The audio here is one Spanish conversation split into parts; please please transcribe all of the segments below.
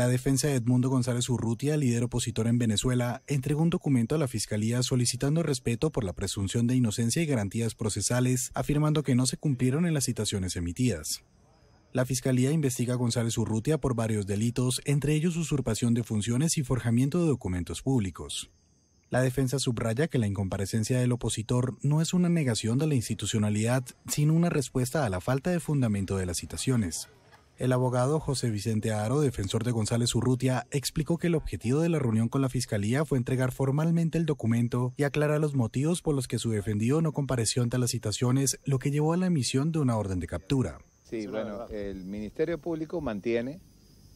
La defensa de Edmundo González Urrutia, líder opositor en Venezuela, entregó un documento a la Fiscalía solicitando respeto por la presunción de inocencia y garantías procesales, afirmando que no se cumplieron en las citaciones emitidas. La Fiscalía investiga a González Urrutia por varios delitos, entre ellos usurpación de funciones y forjamiento de documentos públicos. La defensa subraya que la incomparecencia del opositor no es una negación de la institucionalidad, sino una respuesta a la falta de fundamento de las citaciones. El abogado José Vicente Aro, defensor de González Urrutia, explicó que el objetivo de la reunión con la Fiscalía fue entregar formalmente el documento y aclarar los motivos por los que su defendido no compareció ante las citaciones, lo que llevó a la emisión de una orden de captura. Sí, bueno, el Ministerio Público mantiene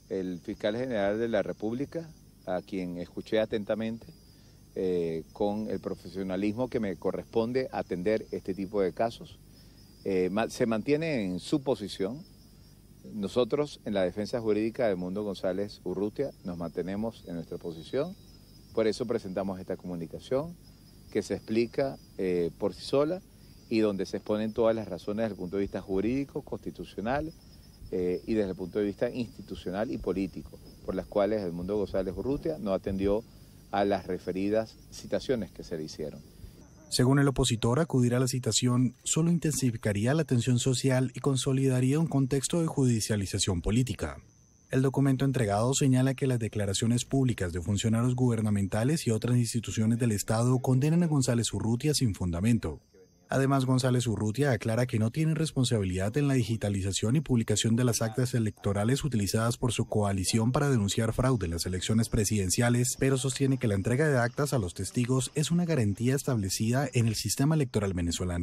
el fiscal general de la República, a quien escuché atentamente, eh, con el profesionalismo que me corresponde atender este tipo de casos. Eh, se mantiene en su posición, nosotros en la defensa jurídica de Mundo González Urrutia nos mantenemos en nuestra posición, por eso presentamos esta comunicación que se explica eh, por sí sola y donde se exponen todas las razones desde el punto de vista jurídico, constitucional eh, y desde el punto de vista institucional y político, por las cuales el mundo González Urrutia no atendió a las referidas citaciones que se le hicieron. Según el opositor, acudir a la citación solo intensificaría la tensión social y consolidaría un contexto de judicialización política. El documento entregado señala que las declaraciones públicas de funcionarios gubernamentales y otras instituciones del Estado condenan a González Urrutia sin fundamento. Además, González Urrutia aclara que no tiene responsabilidad en la digitalización y publicación de las actas electorales utilizadas por su coalición para denunciar fraude en las elecciones presidenciales, pero sostiene que la entrega de actas a los testigos es una garantía establecida en el sistema electoral venezolano.